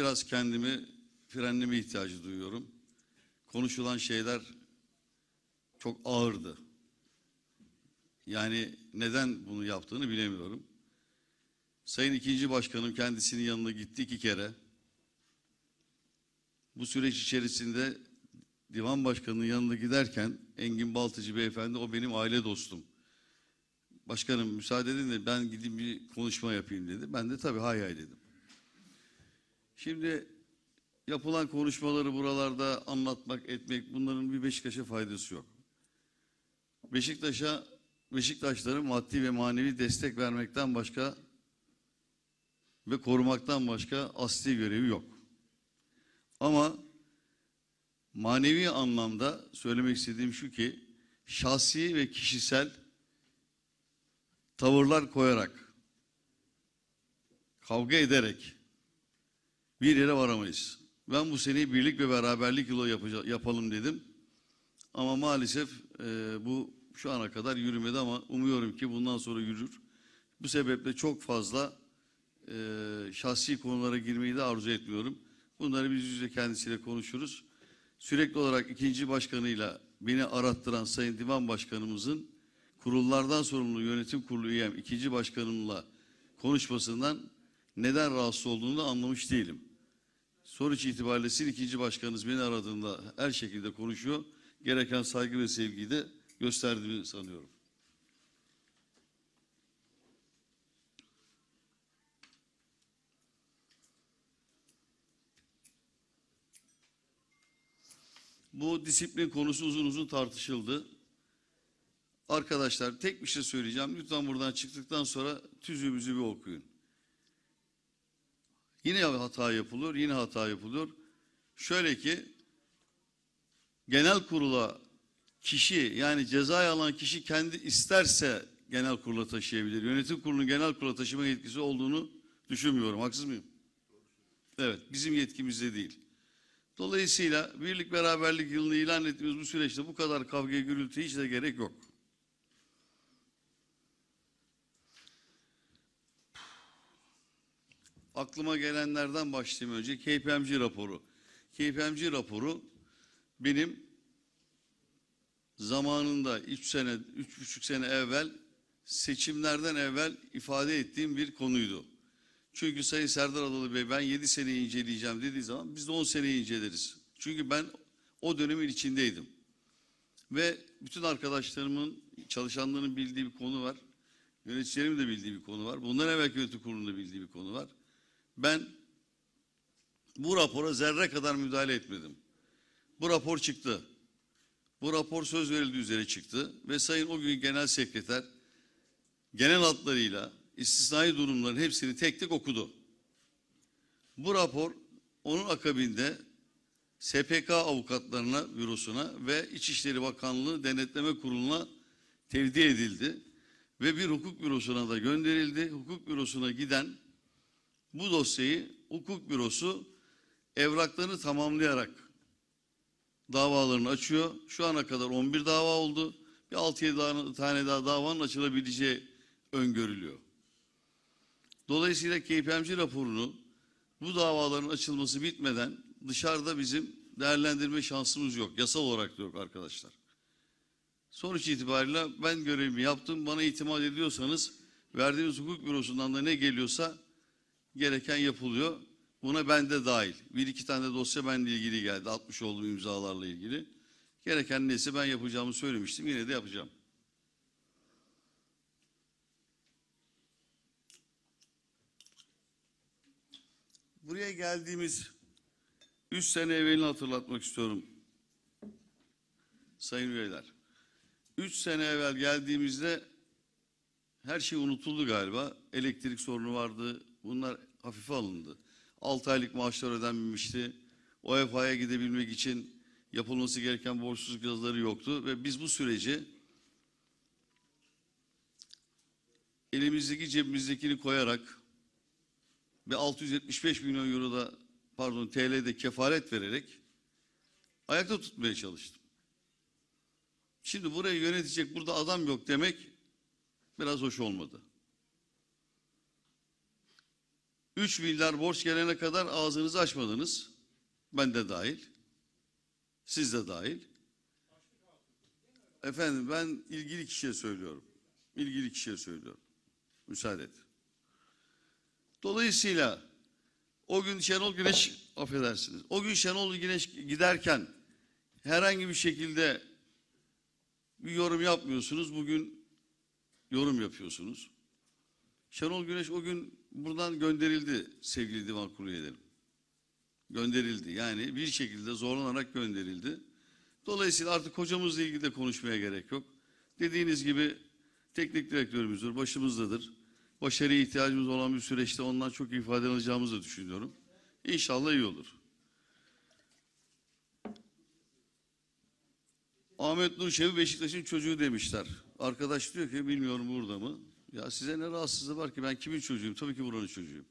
biraz kendimi frenleme ihtiyacı duyuyorum. Konuşulan şeyler çok ağırdı. Yani neden bunu yaptığını bilemiyorum. Sayın ikinci başkanım kendisinin yanına gitti iki kere. Bu süreç içerisinde divan başkanının yanına giderken Engin Baltıcı beyefendi o benim aile dostum. Başkanım müsaade edin de ben gideyim bir konuşma yapayım dedi. Ben de tabii hay hay dedim. Şimdi yapılan konuşmaları buralarda anlatmak, etmek bunların bir Beşiktaş'a faydası yok. Beşiktaş'a Beşiktaşları maddi ve manevi destek vermekten başka ve korumaktan başka asli görevi yok. Ama manevi anlamda söylemek istediğim şu ki şahsi ve kişisel tavırlar koyarak kavga ederek bir yere varamayız. Ben bu seneyi birlik ve beraberlik yolu yapalım dedim. Ama maalesef e, bu şu ana kadar yürümedi ama umuyorum ki bundan sonra yürür. Bu sebeple çok fazla e, şahsi konulara girmeyi de arzu etmiyorum. Bunları biz yüzle kendisiyle konuşuruz. Sürekli olarak ikinci başkanıyla beni arattıran Sayın Divan Başkanımızın kurullardan sorumlu yönetim kurulu üyem ikinci başkanımla konuşmasından neden rahatsız olduğunu da anlamış değilim. Sonuç itibariyle sizin ikinci başkanınız beni aradığında her şekilde konuşuyor. Gereken saygı ve sevgiyi de gösterdiğimi sanıyorum. Bu disiplin konusu uzun uzun tartışıldı. Arkadaşlar tek bir şey söyleyeceğim. Lütfen buradan çıktıktan sonra tüzüğümüzü bir okuyun. Yine hata yapılır, yine hata yapılır. Şöyle ki genel kurula kişi yani ceza alan kişi kendi isterse genel kurula taşıyabilir. Yönetim kurulunun genel kurula taşıma yetkisi olduğunu düşünmüyorum. Haksız mıyım? Evet, bizim yetkimizde değil. Dolayısıyla birlik beraberlik yılını ilan ettiğimiz bu süreçte bu kadar kavga gürültü hiç de gerek yok. aklıma gelenlerden başlayayım önce. KPMG raporu. KPMG raporu benim zamanında 3 sene, üç buçuk sene evvel seçimlerden evvel ifade ettiğim bir konuydu. Çünkü Sayın Serdar Adalı Bey ben 7 seneyi inceleyeceğim dediği zaman biz de 10 seneyi inceleriz. Çünkü ben o dönemin içindeydim. Ve bütün arkadaşlarımın, çalışanların bildiği bir konu var. Yöneticilerim de bildiği bir konu var. Bundan evvel yönetim kurulunda bildiği bir konu var. Ben bu rapora zerre kadar müdahale etmedim. Bu rapor çıktı. Bu rapor söz verildiği üzere çıktı ve sayın o gün genel sekreter genel hatlarıyla istisnai durumların hepsini tek tek okudu. Bu rapor onun akabinde SPK avukatlarına, bürosuna ve İçişleri Bakanlığı Denetleme Kurulu'na tevdi edildi ve bir hukuk bürosuna da gönderildi. Hukuk bürosuna giden bu dosyayı hukuk bürosu evraklarını tamamlayarak davalarını açıyor. Şu ana kadar 11 dava oldu. Bir 6-7 tane daha davanın açılabileceği öngörülüyor. Dolayısıyla KPMG raporunu bu davaların açılması bitmeden dışarıda bizim değerlendirme şansımız yok. Yasal olarak da yok arkadaşlar. Sonuç itibariyle ben görevimi yaptım. Bana itimat ediyorsanız verdiğimiz hukuk bürosundan da ne geliyorsa gereken yapılıyor. Buna ben de dahil. Bir iki tane de dosya benle ilgili geldi. Atmış olduğum imzalarla ilgili. Gereken neyse ben yapacağımı söylemiştim. Yine de yapacağım. Buraya geldiğimiz 3 sene evvelini hatırlatmak istiyorum. Sayın üyeler. 3 sene evvel geldiğimizde her şey unutuldu galiba. Elektrik sorunu vardı, bunlar hafife alındı. 6 aylık maaşlar ödenmemişti. Ofa'ya gidebilmek için yapılması gereken borçsuzluk yazıları yoktu ve biz bu süreci elimizdeki cebimizdekini koyarak ve 675 milyon euro da pardon TL'de kefalet vererek ayakta tutmaya çalıştım. Şimdi burayı yönetecek burada adam yok demek biraz hoş olmadı. 3 milyar borç gelene kadar ağzınızı açmadınız. Ben de dahil. Siz de dahil. Efendim ben ilgili kişiye söylüyorum. İlgili kişiye söylüyorum. Müsaade et. Dolayısıyla o gün Şenol Güneş affedersiniz. O gün Şenol Güneş giderken herhangi bir şekilde bir yorum yapmıyorsunuz. Bugün yorum yapıyorsunuz. Şenol Güneş o gün buradan gönderildi sevgili divan kurulu üyeleri. Gönderildi. Yani bir şekilde zorlanarak gönderildi. Dolayısıyla artık hocamızla ilgili de konuşmaya gerek yok. Dediğiniz gibi teknik direktörümüzdür, başımızdadır. Başarıya ihtiyacımız olan bir süreçte ondan çok ifade alacağımızı düşünüyorum. İnşallah iyi olur. Ahmet Nur Şevi Beşiktaş'ın çocuğu demişler. Arkadaş diyor ki bilmiyorum burada mı? Ya size ne rahatsızlığı var ki ben kimin çocuğuyum? Tabii ki buranın çocuğuyum.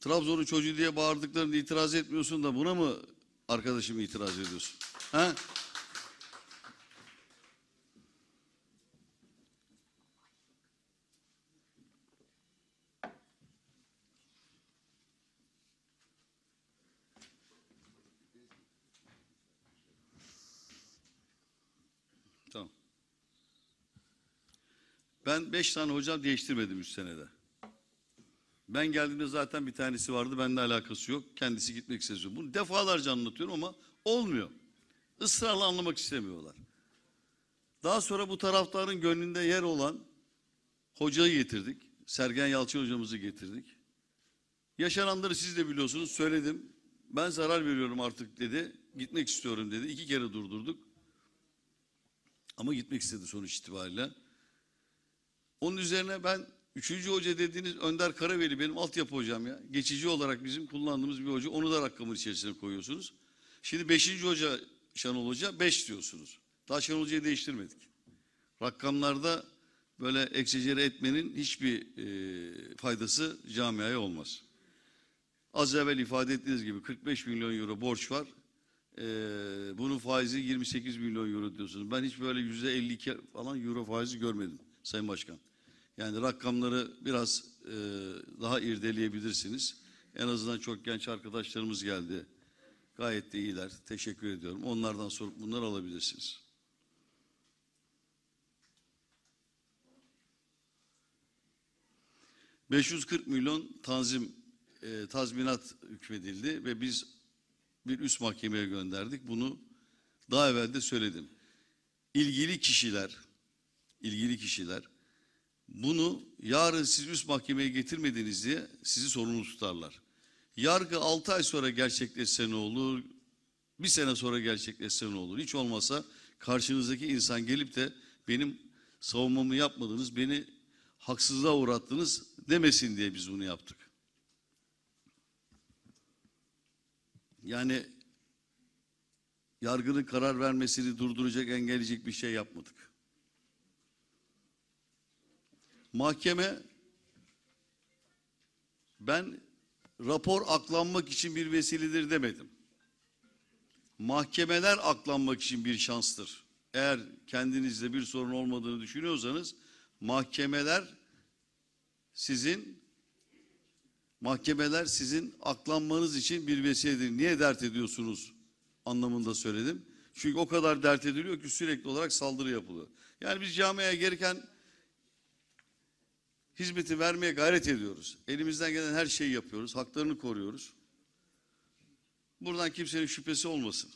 Trabzon'un çocuğu diye bağırdıklarını itiraz etmiyorsun da buna mı arkadaşım itiraz ediyorsun? Ha? Ben beş tane hocam değiştirmedim üç senede. Ben geldiğimde zaten bir tanesi vardı. Benimle alakası yok. Kendisi gitmek istiyor. Bunu defalarca anlatıyorum ama olmuyor. Israrla anlamak istemiyorlar. Daha sonra bu taraftarın gönlünde yer olan hocayı getirdik. Sergen Yalçın hocamızı getirdik. Yaşananları siz de biliyorsunuz. Söyledim. Ben zarar veriyorum artık dedi. Gitmek istiyorum dedi. İki kere durdurduk. Ama gitmek istedi sonuç itibariyle. Onun üzerine ben üçüncü hoca dediğiniz Önder Karaveli benim altyapı hocam ya. Geçici olarak bizim kullandığımız bir hoca. Onu da rakamın içerisine koyuyorsunuz. Şimdi beşinci hoca Şenol Hoca beş diyorsunuz. Daha Şenol Hoca'yı değiştirmedik. Rakamlarda böyle eksecere etmenin hiçbir e, faydası camiaya olmaz. Az evvel ifade ettiğiniz gibi 45 milyon euro borç var. Ee, bunun faizi 28 milyon euro diyorsunuz. Ben hiç böyle yüzde 52 falan euro faizi görmedim. Sayın Başkan. Yani rakamları biraz e, daha irdeleyebilirsiniz. En azından çok genç arkadaşlarımız geldi. Gayet de iyiler. Teşekkür ediyorum. Onlardan sorup bunları alabilirsiniz. ...540 milyon tanzim e, tazminat hükmedildi ve biz bir üst mahkemeye gönderdik. Bunu daha evvel de söyledim. İlgili kişiler ilgili kişiler bunu yarın siz üst mahkemeye getirmediniz diye sizi sorumlu tutarlar. Yargı 6 ay sonra gerçekleşse ne olur? Bir sene sonra gerçekleşse ne olur? Hiç olmasa karşınızdaki insan gelip de benim savunmamı yapmadınız, beni haksızlığa uğrattınız demesin diye biz bunu yaptık. Yani yargının karar vermesini durduracak, engelleyecek bir şey yapmadık. Mahkeme ben rapor aklanmak için bir vesiledir demedim. Mahkemeler aklanmak için bir şanstır. Eğer kendinizde bir sorun olmadığını düşünüyorsanız mahkemeler sizin mahkemeler sizin aklanmanız için bir vesiledir. Niye dert ediyorsunuz anlamında söyledim. Çünkü o kadar dert ediliyor ki sürekli olarak saldırı yapılıyor. Yani biz camiye gelirken hizmeti vermeye gayret ediyoruz. Elimizden gelen her şeyi yapıyoruz. Haklarını koruyoruz. Buradan kimsenin şüphesi olmasın.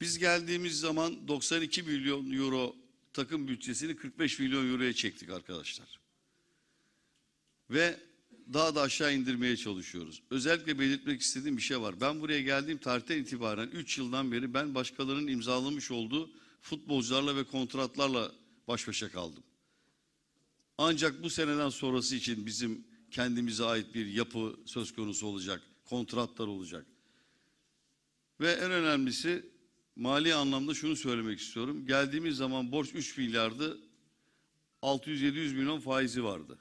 Biz geldiğimiz zaman 92 milyon euro takım bütçesini 45 milyon euroya çektik arkadaşlar. Ve daha da aşağı indirmeye çalışıyoruz. Özellikle belirtmek istediğim bir şey var. Ben buraya geldiğim tarihten itibaren 3 yıldan beri ben başkalarının imzalamış olduğu futbolcularla ve kontratlarla baş başa kaldım. Ancak bu seneden sonrası için bizim kendimize ait bir yapı söz konusu olacak, kontratlar olacak. Ve en önemlisi mali anlamda şunu söylemek istiyorum. Geldiğimiz zaman borç 3 milyardı, 600-700 milyon faizi vardı.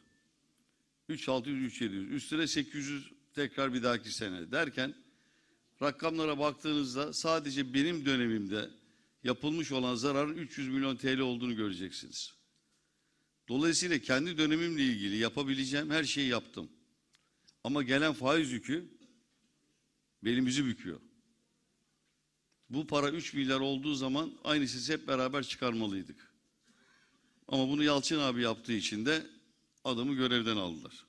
3600, 3700. Üstüne 800 tekrar bir dahaki sene derken rakamlara baktığınızda sadece benim dönemimde yapılmış olan zararın 300 milyon TL olduğunu göreceksiniz. Dolayısıyla kendi dönemimle ilgili yapabileceğim her şeyi yaptım. Ama gelen faiz yükü belimizi büküyor. Bu para 3 milyar olduğu zaman aynı siz hep beraber çıkarmalıydık. Ama bunu Yalçın abi yaptığı için de adamı görevden aldılar.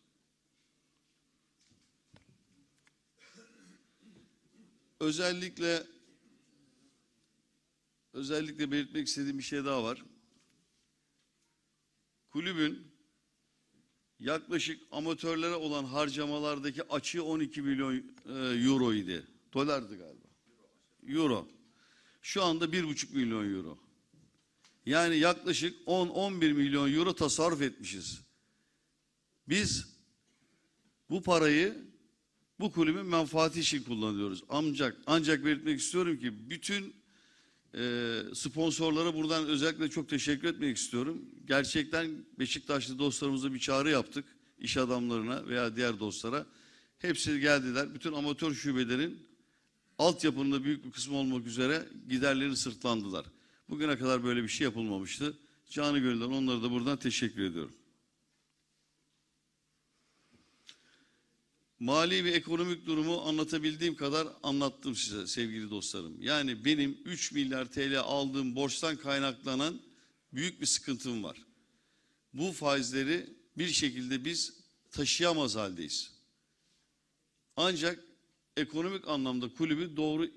Özellikle özellikle belirtmek istediğim bir şey daha var. Kulübün yaklaşık amatörlere olan harcamalardaki açığı 12 milyon e, euro idi. Dolardı galiba. Euro. Şu anda 1,5 milyon euro. Yani yaklaşık 10-11 milyon euro tasarruf etmişiz. Biz bu parayı bu kulübün menfaati için kullanıyoruz. Ancak ancak belirtmek istiyorum ki bütün e, sponsorlara buradan özellikle çok teşekkür etmek istiyorum. Gerçekten Beşiktaşlı dostlarımıza bir çağrı yaptık. iş adamlarına veya diğer dostlara. Hepsi geldiler. Bütün amatör şubelerin altyapının da büyük bir kısmı olmak üzere giderlerini sırtlandılar. Bugüne kadar böyle bir şey yapılmamıştı. Canı gönülden onlara da buradan teşekkür ediyorum. mali ve ekonomik durumu anlatabildiğim kadar anlattım size sevgili dostlarım. Yani benim 3 milyar TL aldığım borçtan kaynaklanan büyük bir sıkıntım var. Bu faizleri bir şekilde biz taşıyamaz haldeyiz. Ancak ekonomik anlamda kulübü doğru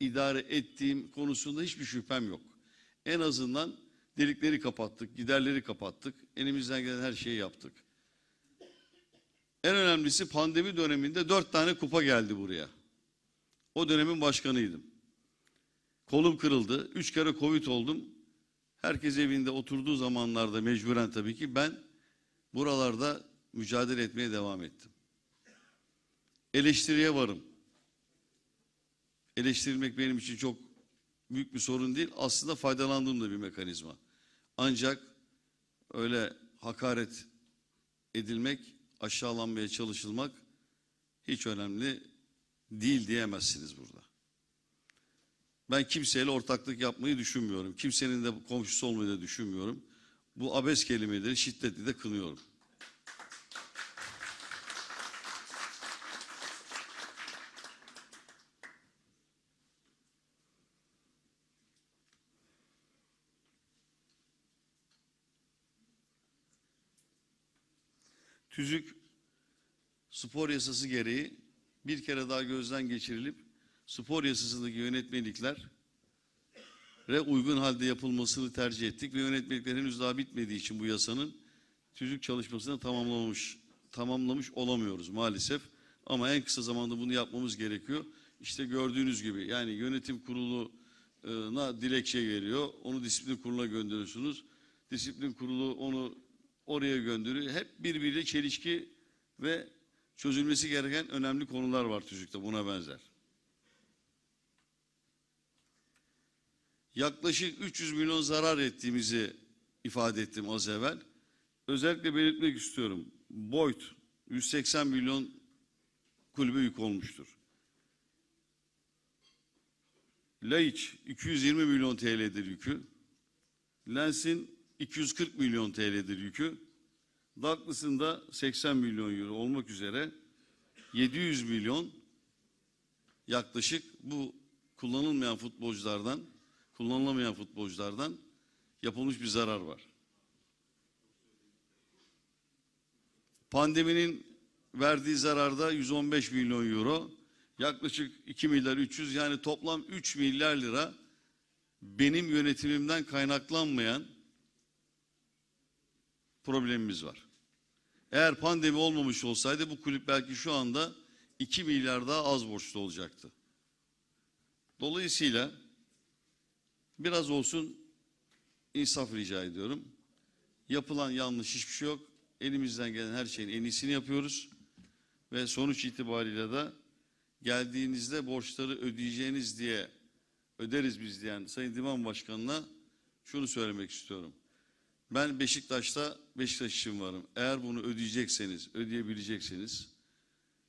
idare ettiğim konusunda hiçbir şüphem yok. En azından delikleri kapattık, giderleri kapattık, elimizden gelen her şeyi yaptık. En önemlisi pandemi döneminde dört tane kupa geldi buraya. O dönemin başkanıydım. Kolum kırıldı. Üç kere Covid oldum. Herkes evinde oturduğu zamanlarda mecburen tabii ki ben buralarda mücadele etmeye devam ettim. Eleştiriye varım. Eleştirmek benim için çok büyük bir sorun değil. Aslında faydalandığım da bir mekanizma. Ancak öyle hakaret edilmek aşağılanmaya çalışılmak hiç önemli değil diyemezsiniz burada. Ben kimseyle ortaklık yapmayı düşünmüyorum. Kimsenin de komşusu olmayı da düşünmüyorum. Bu abes kelimeleri şiddetli de kınıyorum. Tüzük spor yasası gereği bir kere daha gözden geçirilip spor yasasındaki yönetmelikler re uygun halde yapılmasını tercih ettik ve yönetmelikler henüz daha bitmediği için bu yasanın tüzük çalışmasını tamamlamış tamamlamış olamıyoruz maalesef. Ama en kısa zamanda bunu yapmamız gerekiyor. İşte gördüğünüz gibi yani yönetim kuruluna dilekçe geliyor. Onu disiplin kuruluna gönderiyorsunuz. Disiplin kurulu onu oraya gönderiyor. Hep birbiriyle çelişki ve çözülmesi gereken önemli konular var TÜZİK'te buna benzer. Yaklaşık 300 milyon zarar ettiğimizi ifade ettim az evvel. Özellikle belirtmek istiyorum. Boyd 180 milyon kulübe yük olmuştur. Laiç 220 milyon TL'dir yükü. Lens'in 240 milyon TL'dir yükü. Douglas'ın da 80 milyon euro olmak üzere 700 milyon yaklaşık bu kullanılmayan futbolculardan, kullanılamayan futbolculardan yapılmış bir zarar var. Pandeminin verdiği zararda 115 milyon euro, yaklaşık 2 milyar 300 yani toplam 3 milyar lira benim yönetimimden kaynaklanmayan problemimiz var. Eğer pandemi olmamış olsaydı bu kulüp belki şu anda 2 milyar daha az borçlu olacaktı. Dolayısıyla biraz olsun insaf rica ediyorum. Yapılan yanlış hiçbir şey yok. Elimizden gelen her şeyin en iyisini yapıyoruz. Ve sonuç itibariyle de geldiğinizde borçları ödeyeceğiniz diye öderiz biz diyen Sayın Divan Başkanı'na şunu söylemek istiyorum. Ben Beşiktaş'ta Beşiktaş için varım. Eğer bunu ödeyecekseniz, ödeyebilecekseniz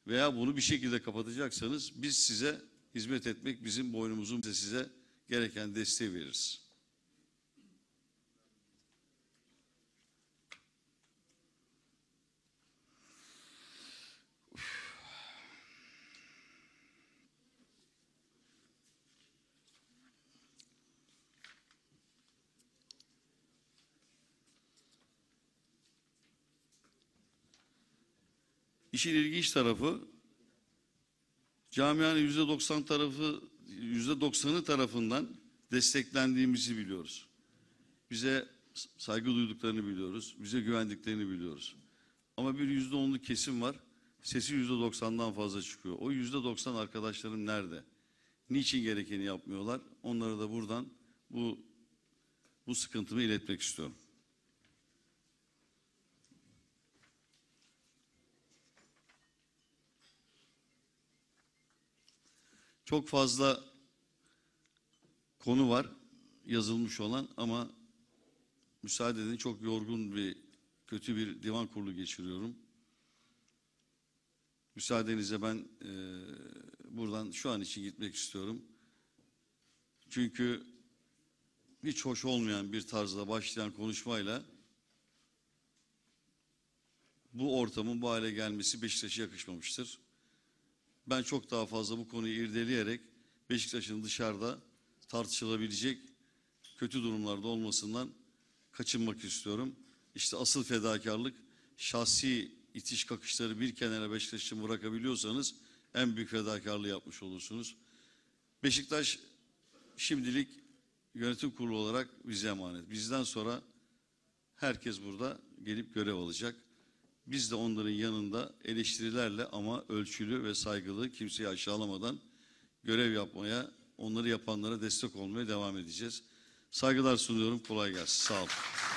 veya bunu bir şekilde kapatacaksanız biz size hizmet etmek bizim boynumuzun size gereken desteği veririz. İşin ilginç tarafı camianın yüzde doksan tarafı yüzde doksanı tarafından desteklendiğimizi biliyoruz. Bize saygı duyduklarını biliyoruz. Bize güvendiklerini biliyoruz. Ama bir yüzde onlu kesim var. Sesi yüzde doksandan fazla çıkıyor. O yüzde doksan arkadaşlarım nerede? Niçin gerekeni yapmıyorlar? Onlara da buradan bu bu sıkıntımı iletmek istiyorum. Çok fazla konu var yazılmış olan ama müsaade edin çok yorgun bir kötü bir divan kurulu geçiriyorum. Müsaadenizle ben e, buradan şu an için gitmek istiyorum. Çünkü hiç hoş olmayan bir tarzda başlayan konuşmayla bu ortamın bu hale gelmesi Beşiktaş'a yakışmamıştır. Ben çok daha fazla bu konuyu irdeleyerek Beşiktaş'ın dışarıda tartışılabilecek kötü durumlarda olmasından kaçınmak istiyorum. İşte asıl fedakarlık şahsi itiş kakışları bir kenara Beşiktaş için bırakabiliyorsanız en büyük fedakarlığı yapmış olursunuz. Beşiktaş şimdilik yönetim kurulu olarak bize emanet. Bizden sonra herkes burada gelip görev alacak. Biz de onların yanında eleştirilerle ama ölçülü ve saygılı kimseyi aşağılamadan görev yapmaya, onları yapanlara destek olmaya devam edeceğiz. Saygılar sunuyorum. Kolay gelsin. Sağ olun.